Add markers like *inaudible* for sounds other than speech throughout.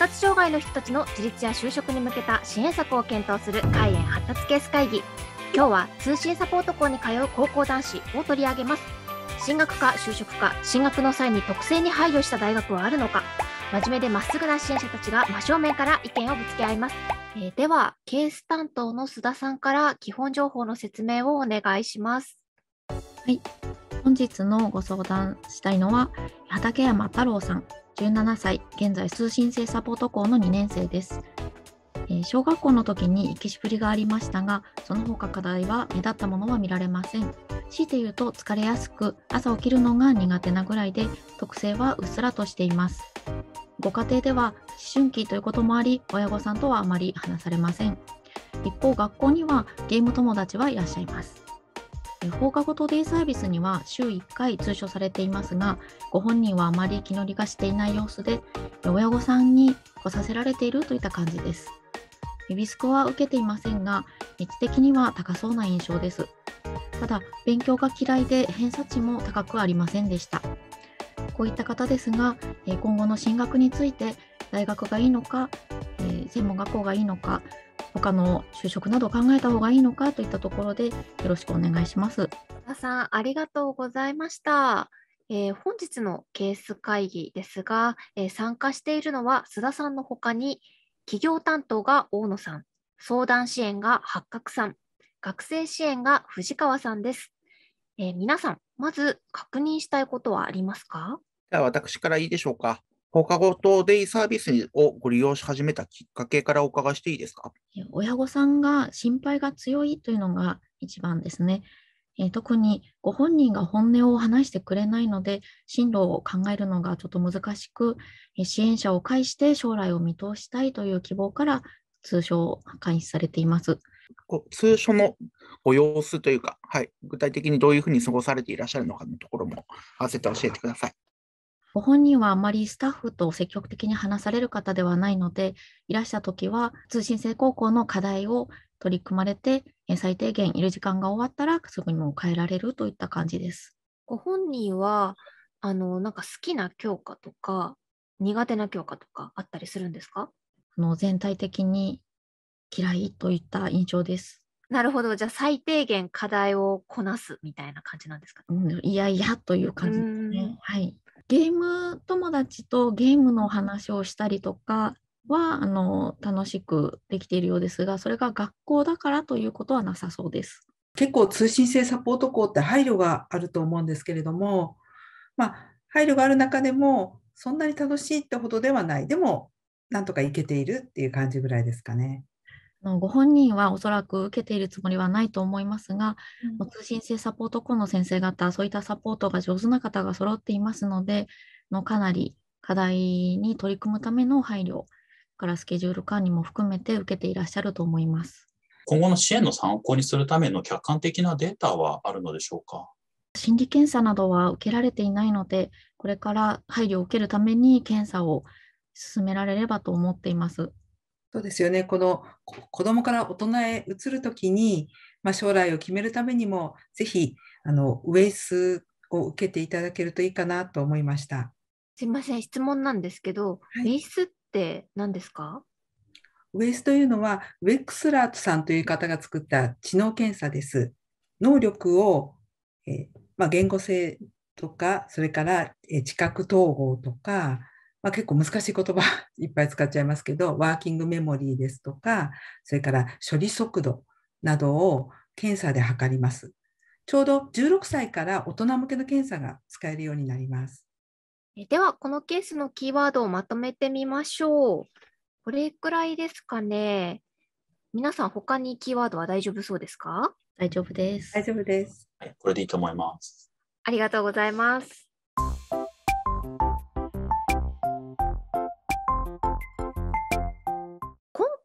達障害の人たちの自立や就職に向けた支援策を検討する開園発達ケース会議今日は通信サポート校に通う高校男子を取り上げます進学か就職か進学の際に特性に配慮した大学はあるのか真面目でまっすぐな支援者たちが真正面から意見をぶつけ合います、えー、ではケース担当の須田さんから基本情報の説明をお願いしますはい本日のご相談したいのは畠山太郎さん17歳、現在通信制サポート校の2年生です。小学校の時に生きしぶりがありましたが、その他課題は目立ったものは見られません。強いて言うと疲れやすく、朝起きるのが苦手なぐらいで、特性はうっすらとしています。ご家庭では思春期ということもあり、親御さんとはあまり話されません。一方、学校にはゲーム友達はいらっしゃいます。放課後等デイサービスには週1回通所されていますがご本人はあまり気乗りがしていない様子で親御さんに来させられているといった感じです予ビスコは受けていませんが位置的には高そうな印象ですただ勉強が嫌いで偏差値も高くありませんでしたこういった方ですが今後の進学について大学がいいのか専門学校がいいのか他の就職などを考えた方がいいのかといったところでよろしくお願いします。田さんありがとうございました。えー、本日のケース会議ですが、えー、参加しているのは須田さんの他に企業担当が大野さん、相談支援が八角さん、学生支援が藤川さんです。えー、皆さん、まず確認したいことはありますかでは私からいいでしょうか。放課後等デイサービスをご利用し始めたきっかけからお伺いしていいですか親御さんが心配が強いというのが一番ですね。え特にご本人が本音を話してくれないので進路を考えるのがちょっと難しく、え支援者を介して将来を見通したいという希望から通称を開始されています。通所のご様子というか、はい、具体的にどういうふうに過ごされていらっしゃるのかのところも合わせて教えてください。ご本人はあまりスタッフと積極的に話される方ではないので、いらした時は通信制高校の課題を取り組まれて、最低限いる時間が終わったらすぐにもう変えられるといった感じです。ご本人はあのなんか好きな教科とか苦手な教科とかあったりするんですかあの全体的に嫌いといった印象です。なるほど。じゃあ最低限課題をこなすみたいな感じなんですか、ね、うん、いやいやという感じですね。はい。ゲーム友達とゲームの話をしたりとかはあの楽しくできているようですが、それが学校だからということはなさそうです。結構通信制サポート校って配慮があると思うんですけれども、まあ、配慮がある中でもそんなに楽しいってほどではないでもなんとかいけているっていう感じぐらいですかね。のご本人はおそらく受けているつもりはないと思いますが、うん、通信制サポート校の先生方、そういったサポートが上手な方が揃っていますので、のかなり課題に取り組むための配慮からスケジュール管理も含めて受けていらっしゃると思います。今後の支援の参考にするための客観的なデータはあるのでしょうか心理検査などは受けられていないので、これから配慮を受けるために検査を進められればと思っています。そうですよね。この子供から大人へ移るときに、まあ、将来を決めるためにも、ぜひあのウェイスを受けていただけるといいかなと思いました。すいません、質問なんですけど、はい、ウェイスって何ですかウェイスというのは、ウェックスラートさんという方が作った知能検査です。能力を、えー、まあ、言語性とか、それから、えー、知覚統合とか、まあ、結構難しい言葉 *laughs* いっぱい使っちゃいますけど、ワーキングメモリーですとか、それから処理速度などを検査で測ります。ちょうど16歳から大人向けの検査が使えるようになります。では、このケースのキーワードをまとめてみましょう。これくらいですかね。皆さん、他にキーワードは大丈夫そうですか大丈夫です。大丈夫です。はい、これでいいと思います。ありがとうございます。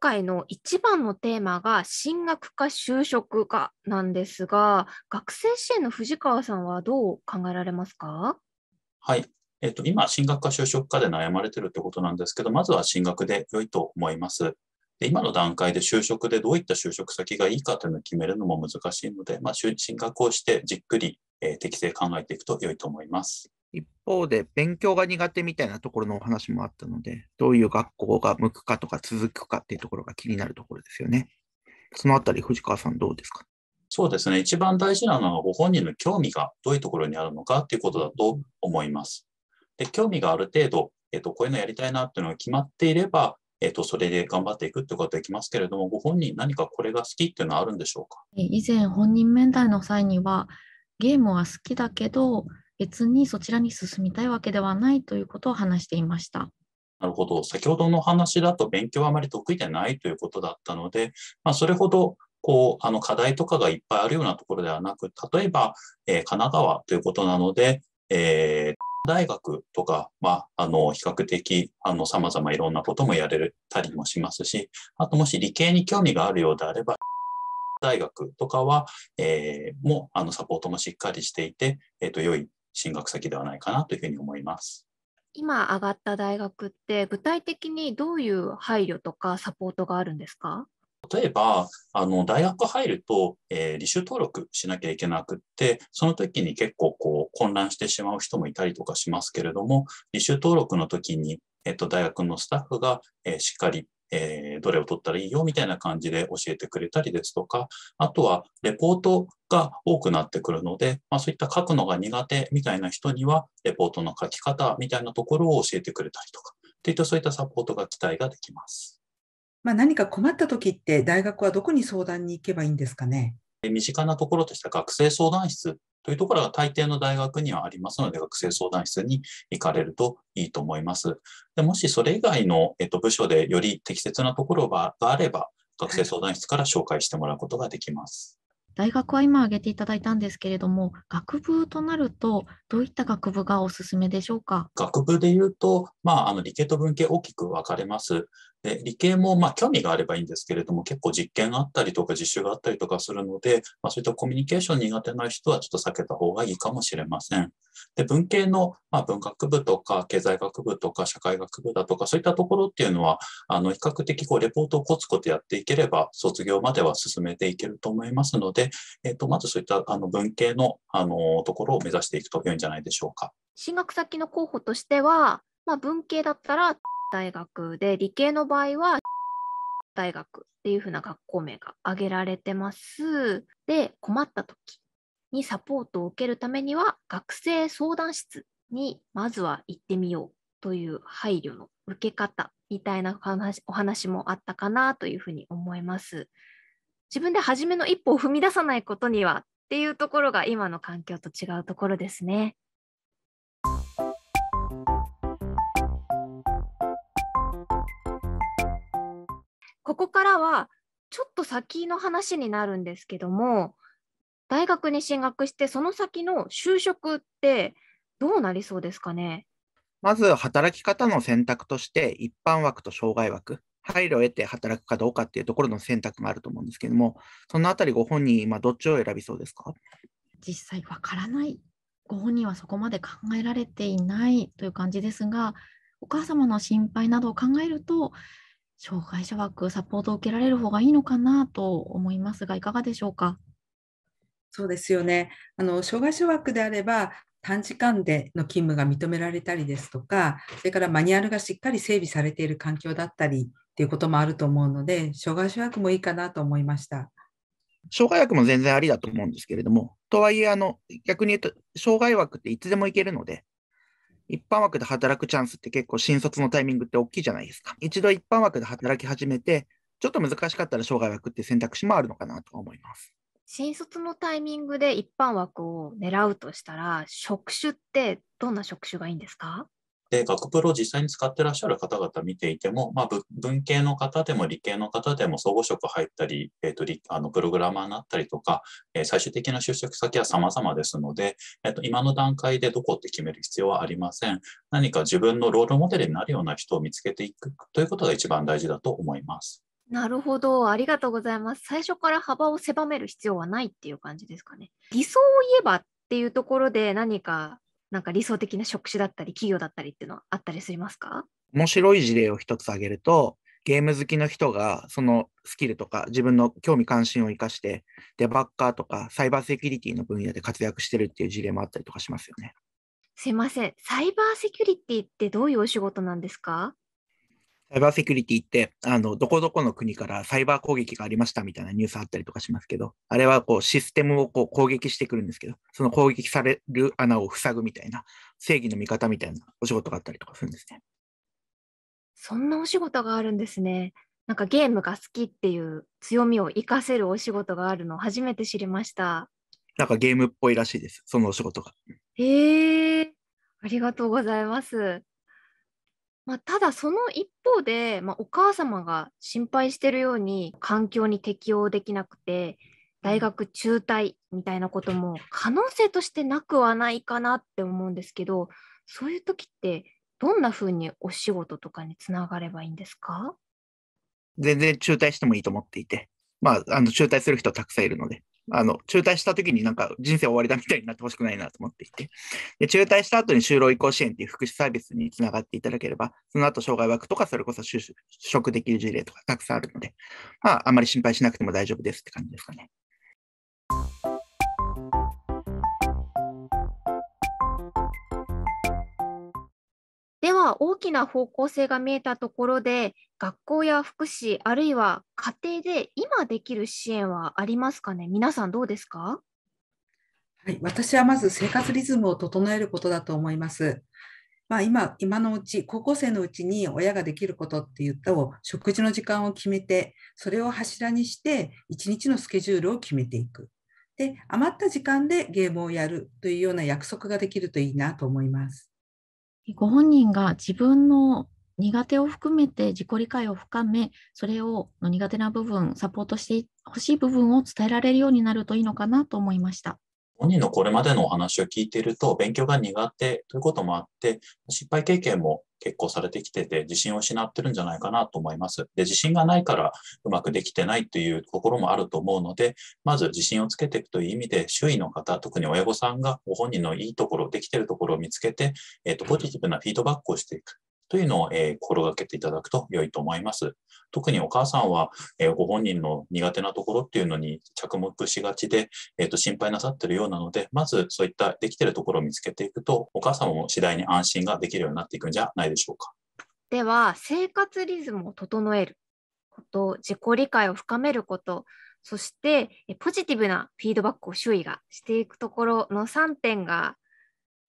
回の一番のテーマが進学か就職かなんですが、学生支援の藤川さんはどう考えられますかはい。えっ、ー、と、今、進学か就職かで悩まれてるってことなんですけど、まずは進学で良いと思います。で今の段階で就職でどういった就職先がいいかというのを決めるのも難しいので、まあ、進学をしてじっくり、えー、適正考えていくと良いと思います。一方で勉強が苦手みたいなところのお話もあったので、どういう学校が向くかとか続くかっていうところが気になるところですよね。そのあたり、藤川さんどうですかそうですね。一番大事なのはご本人の興味がどういうところにあるのかっていうことだと思います。で、興味がある程度、えっ、と、こういうのやりたいなっていうのが決まっていれば、えっ、と、それで頑張っていくってことができますけれども、ご本人何かこれが好きっていうのはあるんでしょうか以前本人面談の際には、ゲームは好きだけど、別にそちらに進みたいわけではないということを話していました。なるほど。先ほどの話だと勉強はあまり得意でないということだったので、まあ、それほどこうあの課題とかがいっぱいあるようなところではなく、例えば、えー、神奈川ということなので、えー大学とかは、あの、比較的、あの、様々いろんなこともやれたりもしますし、あともし理系に興味があるようであれば、大学とかは、えー、も、あの、サポートもしっかりしていて、えっ、ー、と、良い進学先ではないかなというふうに思います。今上がった大学って具体的にどういう配慮とかサポートがあるんですか例えばあの大学入ると、えー、履修登録しなきゃいけなくってその時に結構こう混乱してしまう人もいたりとかしますけれども履修登録の時に、えっと、大学のスタッフが、えー、しっかりえー、どれを取ったらいいよみたいな感じで教えてくれたりですとか、あとはレポートが多くなってくるので、まあ、そういった書くのが苦手みたいな人には、レポートの書き方みたいなところを教えてくれたりとか、といったそういったサポートが期待ができます。まあ、何か困った時って大学はどこに相談に行けばいいんですかね身近なところとしては学生相談室というところが大抵の大学にはありますので、学生相談室に行かれるといいと思います。でもしそれ以外の、えっと、部署でより適切なところがあれば、学生相談室から紹介してもらうことができます。大学は今挙げていただいたんですけれども、学部となると、どういった学部がおすすめでしょうか学部でいうと、まあ、あの理系と文系大きく分かれます。で、理系もまあ興味があればいいんですけれども、結構実験があったりとか実習があったりとかするので、まあ、そういったコミュニケーション苦手な人はちょっと避けた方がいいかもしれません。で、文系のまあ文学部とか経済学部とか社会学部だとか、そういったところっていうのは、あの、比較的こうレポートをコツコツやっていければ、卒業までは進めていけると思いますので、えっ、ー、と、まずそういったあの文系のあのところを目指していくと良いんじゃないでしょうか。進学先の候補としては、まあ、文系だったら大学で、理系の場合は、大学っていうふうな学校名が挙げられてます。で、困った時にサポートを受けるためには、学生相談室にまずは行ってみようという配慮の受け方みたいなお話もあったかなというふうに思います。自分で初めの一歩を踏み出さないことにはっていうところが今の環境と違うところですね。ここからはちょっと先の話になるんですけども大学に進学してその先の就職ってどうなりそうですかねまず働き方の選択として一般枠と障害枠配慮を得て働くかどうかっていうところの選択があると思うんですけどもそのあたりご本人今どっちを選びそうですか実際わからないご本人はそこまで考えられていないという感じですがお母様の心配などを考えると障害者枠、サポートを受けられる方がいいのかなと思いますが、いかがでしょうか。そうですよねあの障害者枠であれば短時間での勤務が認められたりですとか、それからマニュアルがしっかり整備されている環境だったりということもあると思うので、障害者枠もいいかなと思いました。障害枠も全然ありだと思うんですけれども、とはいえ、あの逆に言うと、障害枠っていつでもいけるので、一般枠で働くチャンスって結構新卒のタイミングって大きいじゃないですか。一度一般枠で働き始めて、ちょっと難しかったら生涯枠って選択肢もあるのかなと思います。新卒のタイミングで一般枠を狙うとしたら、職種ってどんな職種がいいんですかで、学プロを実際に使ってらっしゃる方々見ていても、まあ、文系の方でも理系の方でも総合職入ったり、えーと、あのプログラマーになったりとか、えー、最終的な就職先は様々ですので、えーと、今の段階でどこって決める必要はありません。何か自分のロールモデルになるような人を見つけていくということが一番大事だと思います。なるほど、ありがとうございます。最初から幅を狭める必要はないっていう感じですかね。理想を言えばっていうところで何かなんか理想的な職種だったり企業だったりっていうのはあったりしますか面白い事例を一つ挙げるとゲーム好きの人がそのスキルとか自分の興味関心を生かしてデバッカーとかサイバーセキュリティの分野で活躍してるっていう事例もあったりとかしますよね。すいませんサイバーセキュリティってどういうお仕事なんですかサイバーセキュリティって、あの、どこどこの国からサイバー攻撃がありましたみたいなニュースあったりとかしますけど、あれはこうシステムをこう攻撃してくるんですけど、その攻撃される穴を塞ぐみたいな、正義の味方みたいなお仕事があったりとかするんですね。そんなお仕事があるんですね。なんかゲームが好きっていう強みを活かせるお仕事があるの初めて知りました。なんかゲームっぽいらしいです、そのお仕事が。へえー、ありがとうございます。まあ、ただその一方で、まあ、お母様が心配してるように環境に適応できなくて大学中退みたいなことも可能性としてなくはないかなって思うんですけどそういう時ってどんな風にお仕事とかにつながればいいんですか全然中退してもいいと思っていて、まあ、あの中退する人たくさんいるので。あの、中退した時になんか人生終わりだみたいになってほしくないなと思っていて。で、中退した後に就労移行支援っていう福祉サービスにつながっていただければ、その後障害枠とか、それこそ就職できる事例とかたくさんあるので、まあ、あまり心配しなくても大丈夫ですって感じですかね。では大きな方向性が見えたところで学校や福祉あるいは家庭で今できる支援はありますかね皆さんどうですかはい、私はまず生活リズムを整えることだと思います。まあ、今今のうち高校生のうちに親ができることって言ったを食事の時間を決めてそれを柱にして1日のスケジュールを決めていくで余った時間でゲームをやるというような約束ができるといいなと思います。ご本人が自分の苦手を含めて自己理解を深め、それを苦手な部分、サポートしてほしい部分を伝えられるようになるといいのかなと思いました。本人のこれまでのお話を聞いていると、勉強が苦手ということもあって、失敗経験も結構されてきてて、自信を失ってるんじゃないかなと思います。で、自信がないからうまくできてないというところもあると思うので、まず自信をつけていくという意味で、周囲の方、特に親御さんがご本人のいいところ、できてるところを見つけて、えっ、ー、と、ポジティブなフィードバックをしていく。というのを、えー、心がけていただくと良いと思います。特にお母さんは、えー、ご本人の苦手なところっていうのに着目しがちで、えーと、心配なさってるようなので、まずそういったできてるところを見つけていくと、お母さんも次第に安心ができるようになっていくんじゃないでしょうか。では、生活リズムを整えること、自己理解を深めること、そしてポジティブなフィードバックを周囲がしていくところの3点が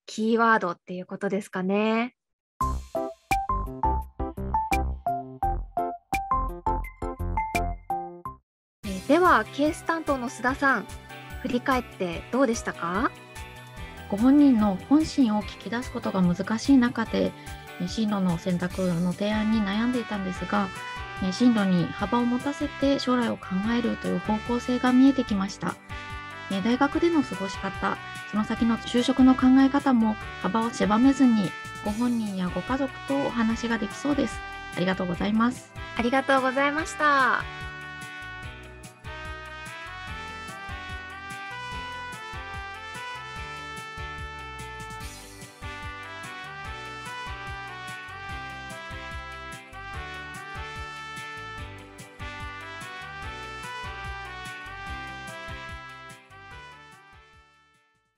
キーワードっていうことですかね。ではケース担当の須田さん振り返ってどうでしたかご本人の本心を聞き出すことが難しい中で進路の選択の提案に悩んでいたんですが進路に幅を持たせて将来を考えるという方向性が見えてきました大学での過ごし方その先の就職の考え方も幅を狭めずにご本人やご家族とお話ができそうですありがとうございますありがとうございました